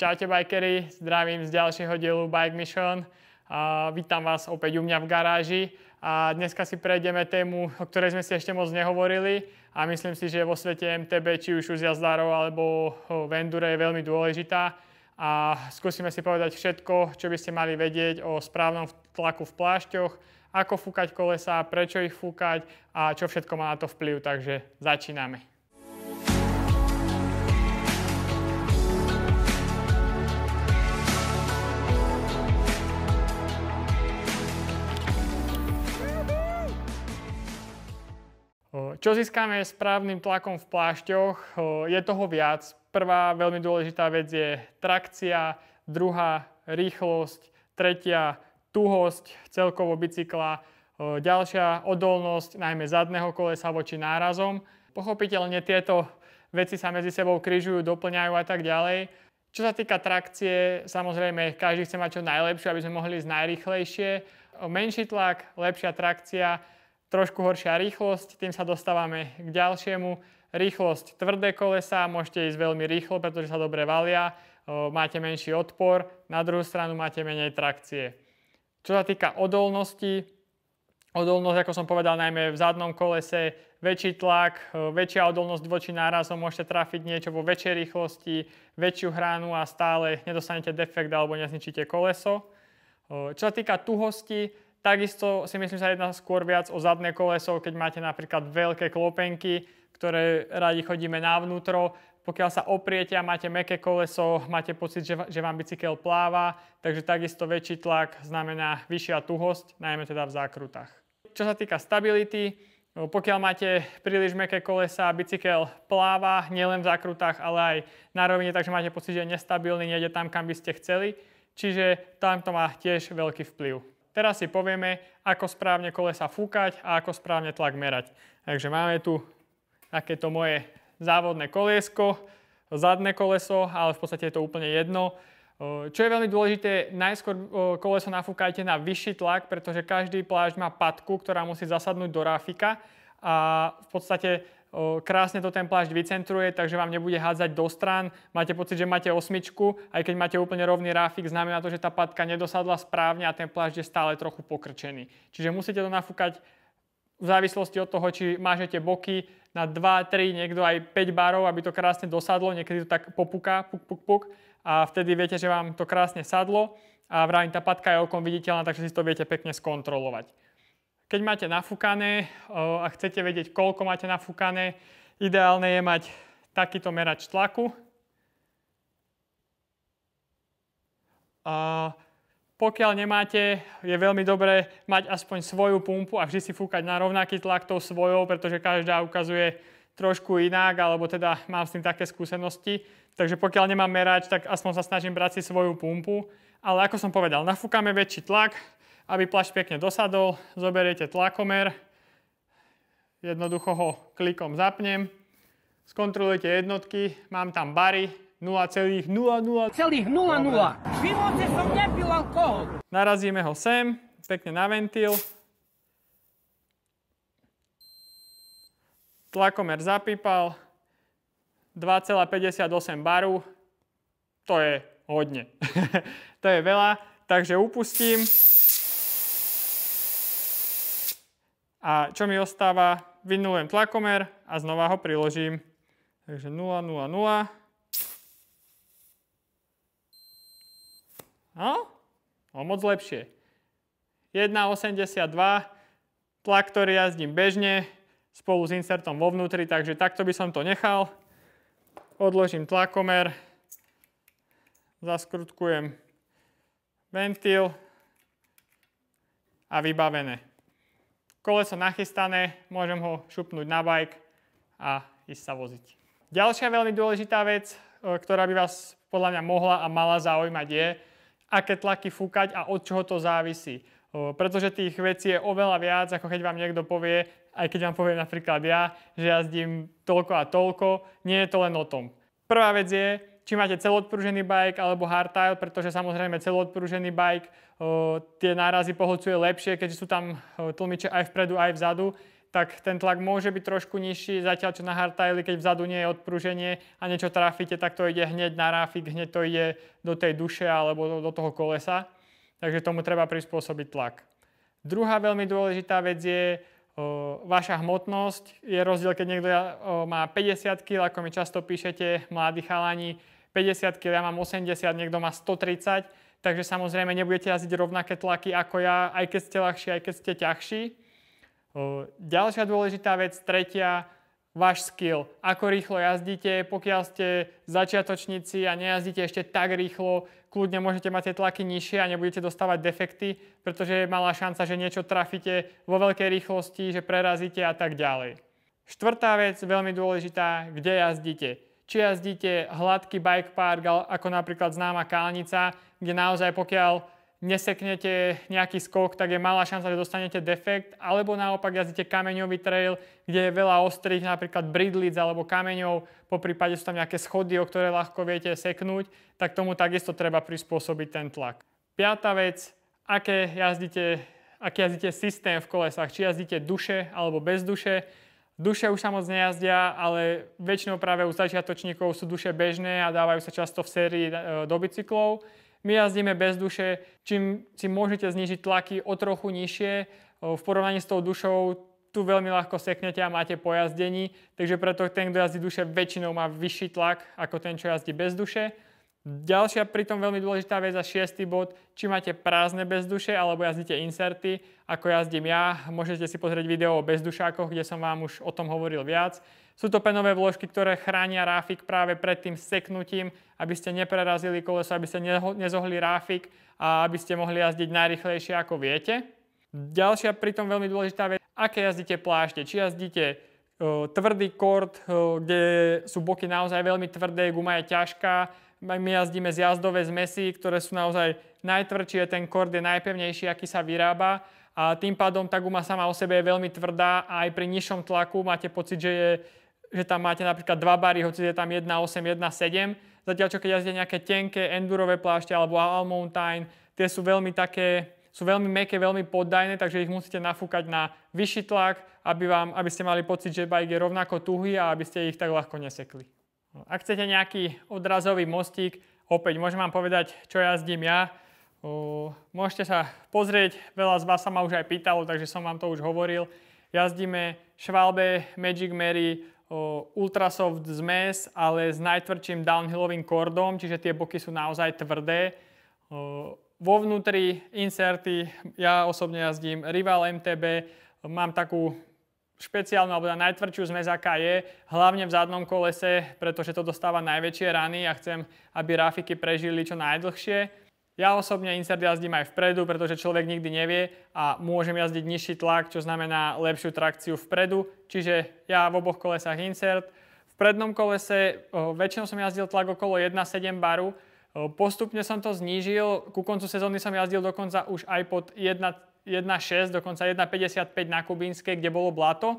Čaute bikery, zdravím z ďalšieho dielu Bike Mission. A vítam vás opäť u mňa v garáži a dneska si prejdeme tému, o ktorej sme si ešte moc nehovorili a myslím si, že vo svete MTB, či už u zjazdárov alebo v endure je veľmi dôležitá a skúsime si povedať všetko, čo by ste mali vedieť o správnom tlaku v plášťoch, ako fúkať kolesa, prečo ich fúkať a čo všetko má na to vplyv, takže začíname. Čo získame správnym tlakom v plášťoch? Eh, je toho viac. Prvá veľmi dôležitá vec je trakcia, druhá rýchlosť, tretia tuhosť celkovo bicykla, eh, ďalšia odolnosť najmä zadného kolesa voči nárazom. Pochopiteľne tieto veci sa medzi sebou križujú, doplňajú a tak ďalej. Čo sa týka trakcie, samozrejme každý chce mať čo najlepšie, aby sme mohli ísť najrychlejšie. Menší tlak, lepšia trakcia, trošku horšia rýchlosť, tým sa dostávame k ďalšiemu. Rýchlosť tvrdé kolesa, môžete ísť veľmi rýchlo, pretože sa dobre valia, máte menší odpor, na druhú stranu máte menej trakcie. Čo sa týka odolnosti, odolnosť, ako som povedal, najmä v zadnom kolese, väčší tlak, väčšia odolnosť voči nárazom, môžete trafiť niečo vo väčšej rýchlosti, väčšiu hranu a stále nedostanete defekt alebo nezničíte koleso. Čo sa týka tuhosti, Takisto si myslím, že sa jedná skôr viac o zadné koleso, keď máte napríklad veľké klopenky, ktoré radi chodíme vnútro. Pokiaľ sa opriete a máte meké koleso, máte pocit, že, že vám bicykel pláva, takže takisto väčší tlak znamená vyššia tuhosť, najmä teda v zákrutách. Čo sa týka stability, no, pokiaľ máte príliš meké kolesa, bicykel pláva nielen v zákrutách, ale aj na rovine, takže máte pocit, že je nestabilný, nejde tam, kam by ste chceli. Čiže tam to má tiež veľký vplyv. Teraz si povieme, ako správne kolesa fúkať a ako správne tlak merať. Takže máme tu takéto moje závodné koliesko, zadné koleso, ale v podstate je to úplne jedno. E, čo je veľmi dôležité, najskôr e, koleso nafúkajte na vyšší tlak, pretože každý plášť má patku, ktorá musí zasadnúť do ráfika a v podstate krásne to ten plášť vycentruje, takže vám nebude hádzať do stran. Máte pocit, že máte osmičku, aj keď máte úplne rovný ráfik, znamená to, že tá patka nedosadla správne a ten plášť je stále trochu pokrčený. Čiže musíte to nafúkať v závislosti od toho, či mážete boky na 2, 3, niekto aj 5 barov, aby to krásne dosadlo, niekedy to tak popuká, puk, puk, puk a vtedy viete, že vám to krásne sadlo a vrajím, tá patka je okom viditeľná, takže si to viete pekne skontrolovať. Keď máte nafúkané a chcete vedieť, koľko máte nafúkané, ideálne je mať takýto merač tlaku. A pokiaľ nemáte, je veľmi dobré mať aspoň svoju pumpu a vždy si fúkať na rovnaký tlak tou svojou, pretože každá ukazuje trošku inak, alebo teda mám s tým také skúsenosti. Takže pokiaľ nemám merač, tak aspoň sa snažím brať si svoju pumpu. Ale ako som povedal, nafúkame väčší tlak, aby plášť pekne dosadol, zoberiete tlakomer, jednoducho ho klikom zapnem, skontrolujete jednotky, mám tam bary, 0,00. 0,00. V živote som nepil alkohol. Narazíme ho sem, pekne na ventil. Tlakomer zapípal, 2,58 baru, to je hodne. to je veľa, takže upustím. A čo mi ostáva? Vynulujem tlakomer a znova ho priložím. Takže 0, 0, 0. No, o moc lepšie. 1,82, tlak, ktorý jazdím bežne, spolu s insertom vo vnútri, takže takto by som to nechal. Odložím tlakomer, zaskrutkujem ventil a vybavené koleso nachystané, môžem ho šupnúť na bike a ísť sa voziť. Ďalšia veľmi dôležitá vec, e, ktorá by vás podľa mňa mohla a mala zaujímať je, aké tlaky fúkať a od čoho to závisí. E, pretože tých vecí je oveľa viac, ako keď vám niekto povie, aj keď vám poviem napríklad ja, že jazdím toľko a toľko, nie je to len o tom. Prvá vec je, či máte celoodprúžený bike alebo hardtail, pretože samozrejme celoodprúžený bike tie nárazy pohľcuje lepšie, keďže sú tam tlmiče aj vpredu, aj vzadu, tak ten tlak môže byť trošku nižší, zatiaľ čo na hardtaili, keď vzadu nie je odprúženie a niečo trafíte, tak to ide hneď na ráfik, hneď to ide do tej duše alebo do, do toho kolesa. Takže tomu treba prispôsobiť tlak. Druhá veľmi dôležitá vec je, vaša hmotnosť je rozdiel, keď niekto má 50 kg, ako mi často píšete, mladí chalani, 50 kg, ja mám 80, niekto má 130, takže samozrejme nebudete jazdiť rovnaké tlaky ako ja, aj keď ste ľahší, aj keď ste ťažší. Ďalšia dôležitá vec, tretia, váš skill, ako rýchlo jazdíte, pokiaľ ste začiatočníci a nejazdíte ešte tak rýchlo, kľudne môžete mať tie tlaky nižšie a nebudete dostávať defekty, pretože je malá šanca, že niečo trafíte vo veľkej rýchlosti, že prerazíte a tak ďalej. Štvrtá vec, veľmi dôležitá, kde jazdíte. Či jazdíte hladký bike park, ako napríklad známa Kálnica, kde naozaj pokiaľ neseknete nejaký skok, tak je malá šanca, že dostanete defekt, alebo naopak jazdíte kameňový trail, kde je veľa ostrých napríklad bridlic alebo kameňov, po prípade sú tam nejaké schody, o ktoré ľahko viete seknúť, tak tomu takisto treba prispôsobiť ten tlak. Piatá vec, aké jazdíte, aký jazdíte systém v kolesách, či jazdíte duše alebo bez duše. Duše už sa moc nejazdia, ale väčšinou práve u začiatočníkov sú duše bežné a dávajú sa často v sérii e, do bicyklov. My jazdíme bez duše, čím si môžete znižiť tlaky o trochu nižšie. V porovnaní s tou dušou tu veľmi ľahko seknete a máte po jazdení, takže preto ten, kto jazdí duše, väčšinou má vyšší tlak ako ten, čo jazdí bez duše. Ďalšia pritom veľmi dôležitá vec a šiestý bod, či máte prázdne bezduše alebo jazdíte inserty, ako jazdím ja, môžete si pozrieť video o bezdušákoch, kde som vám už o tom hovoril viac. Sú to penové vložky, ktoré chránia ráfik práve pred tým seknutím, aby ste neprerazili koleso, aby ste nezohli ráfik a aby ste mohli jazdiť najrychlejšie ako viete. Ďalšia pritom veľmi dôležitá vec, aké jazdíte plášte, či jazdíte e, tvrdý kord, e, kde sú boky naozaj veľmi tvrdé, guma je ťažká, my jazdíme z jazdové zmesy, ktoré sú naozaj najtvrdšie, ten kord je najpevnejší, aký sa vyrába a tým pádom tá guma sama o sebe je veľmi tvrdá a aj pri nižšom tlaku máte pocit, že, je, že tam máte napríklad dva bary, hoci je tam 1,8, 1,7. Zatiaľ, čo keď jazdíte nejaké tenké endurové plášte alebo all mountain, tie sú veľmi také, sú veľmi meké, veľmi poddajné, takže ich musíte nafúkať na vyšší tlak, aby, vám, aby ste mali pocit, že bike je rovnako tuhý a aby ste ich tak ľahko nesekli. Ak chcete nejaký odrazový mostík, opäť môžem vám povedať, čo jazdím ja. Môžete sa pozrieť, veľa z vás sa ma už aj pýtalo, takže som vám to už hovoril. Jazdíme Schwalbe Magic Mary Ultrasoft zmes, ale s najtvrdším downhillovým kordom, čiže tie boky sú naozaj tvrdé. Vo vnútri inserty ja osobne jazdím Rival MTB, mám takú špeciálnu alebo na najtvrdšiu zmes, aká je, hlavne v zadnom kolese, pretože to dostáva najväčšie rany a chcem, aby rafiky prežili čo najdlhšie. Ja osobne insert jazdím aj vpredu, pretože človek nikdy nevie a môžem jazdiť nižší tlak, čo znamená lepšiu trakciu vpredu, čiže ja v oboch kolesách insert. V prednom kolese väčšinou som jazdil tlak okolo 1,7 baru, postupne som to znížil, ku koncu sezóny som jazdil dokonca už aj pod 1,6, dokonca 1,55 na Kubínskej, kde bolo blato.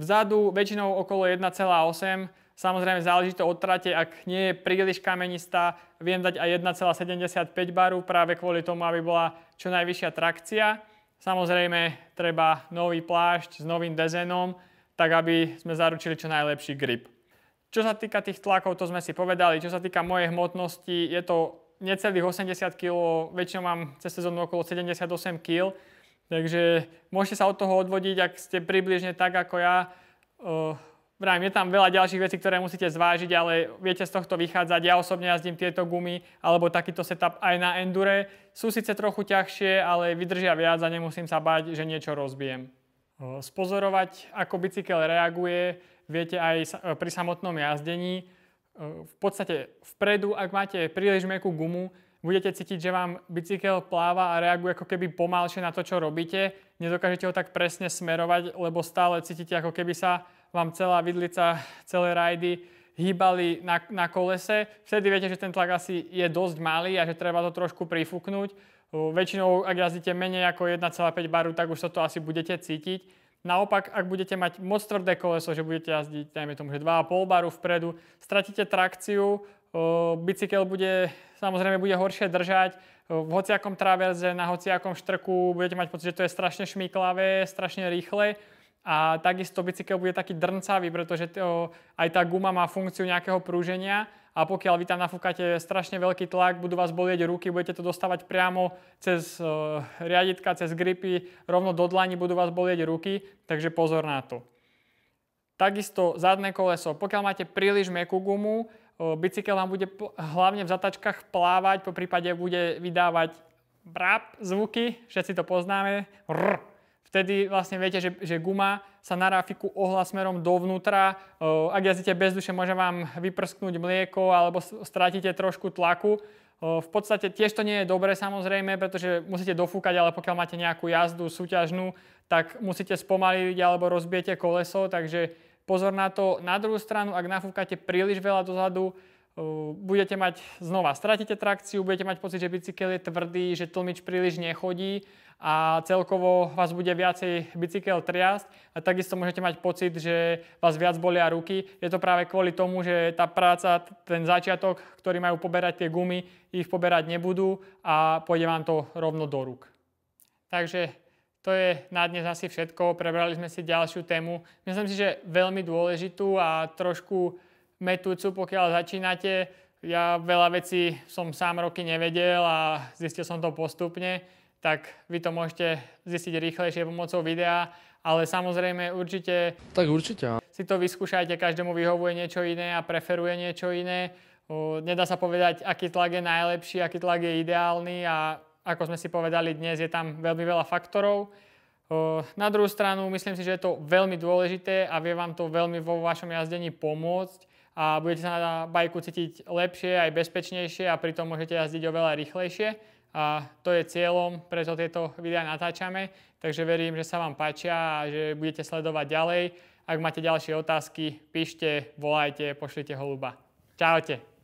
Vzadu väčšinou okolo 1,8, Samozrejme záleží to od trate, ak nie je príliš kamenistá, viem dať aj 1,75 baru práve kvôli tomu, aby bola čo najvyššia trakcia. Samozrejme treba nový plášť s novým dezenom, tak aby sme zaručili čo najlepší grip. Čo sa týka tých tlakov, to sme si povedali. Čo sa týka mojej hmotnosti, je to necelých 80 kg, väčšinou mám cez sezónu okolo 78 kg, Takže môžete sa od toho odvodiť, ak ste približne tak ako ja. Vrajím, je tam veľa ďalších vecí, ktoré musíte zvážiť, ale viete z tohto vychádzať. Ja osobne jazdím tieto gumy alebo takýto setup aj na endure. Sú síce trochu ťažšie, ale vydržia viac a nemusím sa bať, že niečo rozbijem. Spozorovať, ako bicykel reaguje, viete aj pri samotnom jazdení. V podstate vpredu, ak máte príliš mekú gumu, budete cítiť, že vám bicykel pláva a reaguje ako keby pomalšie na to, čo robíte. Nedokážete ho tak presne smerovať, lebo stále cítite, ako keby sa vám celá vidlica, celé rajdy hýbali na, na kolese. Vtedy viete, že ten tlak asi je dosť malý a že treba to trošku prifúknuť. Väčšinou, ak jazdíte menej ako 1,5 baru, tak už toto asi budete cítiť. Naopak, ak budete mať moc tvrdé koleso, že budete jazdiť, dajme tomu, že 2,5 baru vpredu, stratíte trakciu, bicykel bude, samozrejme bude horšie držať, v hociakom traverze, na hociakom štrku, budete mať pocit, že to je strašne šmýklavé, strašne rýchle a takisto bicykel bude taký drncavý, pretože to, aj tá guma má funkciu nejakého prúženia a pokiaľ vy tam nafúkate strašne veľký tlak, budú vás bolieť ruky, budete to dostávať priamo cez uh, riaditka, cez gripy, rovno do dlani budú vás bolieť ruky, takže pozor na to. Takisto zadné koleso. Pokiaľ máte príliš mekú gumu, Bicykel vám bude hlavne v zatačkách plávať, po prípade bude vydávať brap zvuky, všetci to poznáme. Rr. Vtedy vlastne viete, že, že guma sa na ráfiku ohla smerom dovnútra. Ak jazdíte bez duše, môže vám vyprsknúť mlieko alebo stratíte trošku tlaku. V podstate tiež to nie je dobré samozrejme, pretože musíte dofúkať, ale pokiaľ máte nejakú jazdu súťažnú, tak musíte spomaliť alebo rozbijete koleso, takže Pozor na to, na druhú stranu, ak nafúkate príliš veľa dozadu, uh, budete mať znova, stratíte trakciu, budete mať pocit, že bicykel je tvrdý, že tlmič príliš nechodí a celkovo vás bude viacej bicykel triasť a takisto môžete mať pocit, že vás viac bolia ruky. Je to práve kvôli tomu, že tá práca, ten začiatok, ktorý majú poberať tie gumy, ich poberať nebudú a pôjde vám to rovno do rúk. Takže to je na dnes asi všetko. Prebrali sme si ďalšiu tému. Myslím si, že veľmi dôležitú a trošku metúcu, pokiaľ začínate. Ja veľa vecí som sám roky nevedel a zistil som to postupne, tak vy to môžete zistiť rýchlejšie pomocou videa, ale samozrejme určite... Tak určite. Si to vyskúšajte, každému vyhovuje niečo iné a preferuje niečo iné. Nedá sa povedať, aký tlak je najlepší, aký tlak je ideálny a ako sme si povedali dnes, je tam veľmi veľa faktorov. Na druhú stranu, myslím si, že je to veľmi dôležité a vie vám to veľmi vo vašom jazdení pomôcť a budete sa na bajku cítiť lepšie, aj bezpečnejšie a pritom môžete jazdiť oveľa rýchlejšie. A to je cieľom, preto tieto videá natáčame, takže verím, že sa vám páčia a že budete sledovať ďalej. Ak máte ďalšie otázky, píšte, volajte, pošlite holuba. Čaute!